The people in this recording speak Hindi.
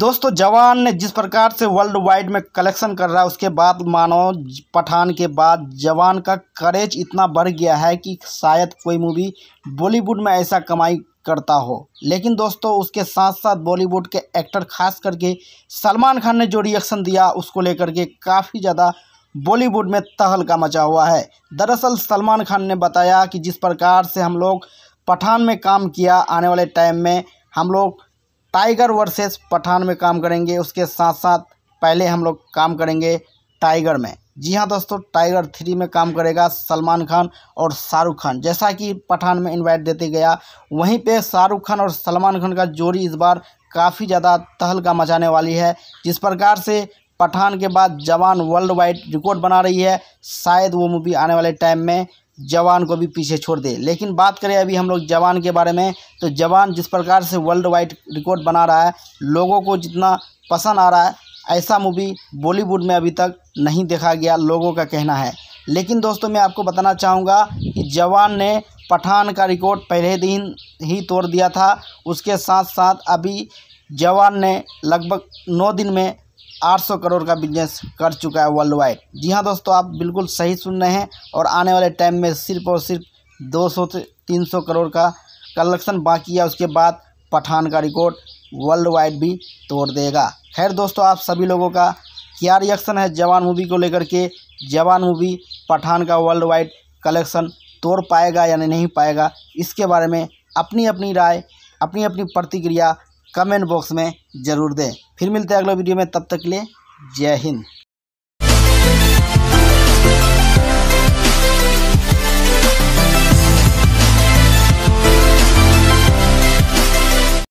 दोस्तों जवान ने जिस प्रकार से वर्ल्ड वाइड में कलेक्शन कर रहा है उसके बाद मानो पठान के बाद जवान का करेज इतना बढ़ गया है कि शायद कोई मूवी बॉलीवुड में ऐसा कमाई करता हो लेकिन दोस्तों उसके साथ साथ बॉलीवुड के एक्टर खास करके सलमान खान ने जो रिएक्शन दिया उसको लेकर के काफ़ी ज़्यादा बॉलीवुड में तहलका मचा हुआ है दरअसल सलमान खान ने बताया कि जिस प्रकार से हम लोग पठान में काम किया आने वाले टाइम में हम लोग टाइगर वर्सेस पठान में काम करेंगे उसके साथ साथ पहले हम लोग काम करेंगे टाइगर में जी हाँ दोस्तों टाइगर थ्री में काम करेगा सलमान खान और शाहरुख खान जैसा कि पठान में इनवाइट देते गया वहीं पे शाहरुख खान और सलमान खान का जोड़ी इस बार काफ़ी ज़्यादा तहलका मचाने वाली है जिस प्रकार से पठान के बाद जवान वर्ल्ड वाइड रिकॉर्ड बना रही है शायद वो मूवी आने वाले टाइम में जवान को भी पीछे छोड़ दे लेकिन बात करें अभी हम लोग जवान के बारे में तो जवान जिस प्रकार से वर्ल्ड वाइड रिकॉर्ड बना रहा है लोगों को जितना पसंद आ रहा है ऐसा मूवी बॉलीवुड में अभी तक नहीं देखा गया लोगों का कहना है लेकिन दोस्तों मैं आपको बताना चाहूँगा कि जवान ने पठान का रिकॉर्ड पहले दिन ही तोड़ दिया था उसके साथ साथ अभी जवान ने लगभग नौ दिन में 800 करोड़ का बिजनेस कर चुका है वर्ल्ड वाइड जी हाँ दोस्तों आप बिल्कुल सही सुन रहे हैं और आने वाले टाइम में सिर्फ और सिर्फ 200 से 300 करोड़ का कलेक्शन बाकी है उसके बाद पठान का रिकॉर्ड वर्ल्ड वाइड भी तोड़ देगा खैर दोस्तों आप सभी लोगों का क्या रिएक्शन है जवान मूवी को लेकर के जवान मूवी पठान का वर्ल्ड वाइड कलेक्शन तोड़ पाएगा यानी नहीं पाएगा इसके बारे में अपनी अपनी राय अपनी अपनी प्रतिक्रिया कमेंट बॉक्स में ज़रूर दें फिर मिलते हैं अगले वीडियो में तब तक के लिए जय हिंद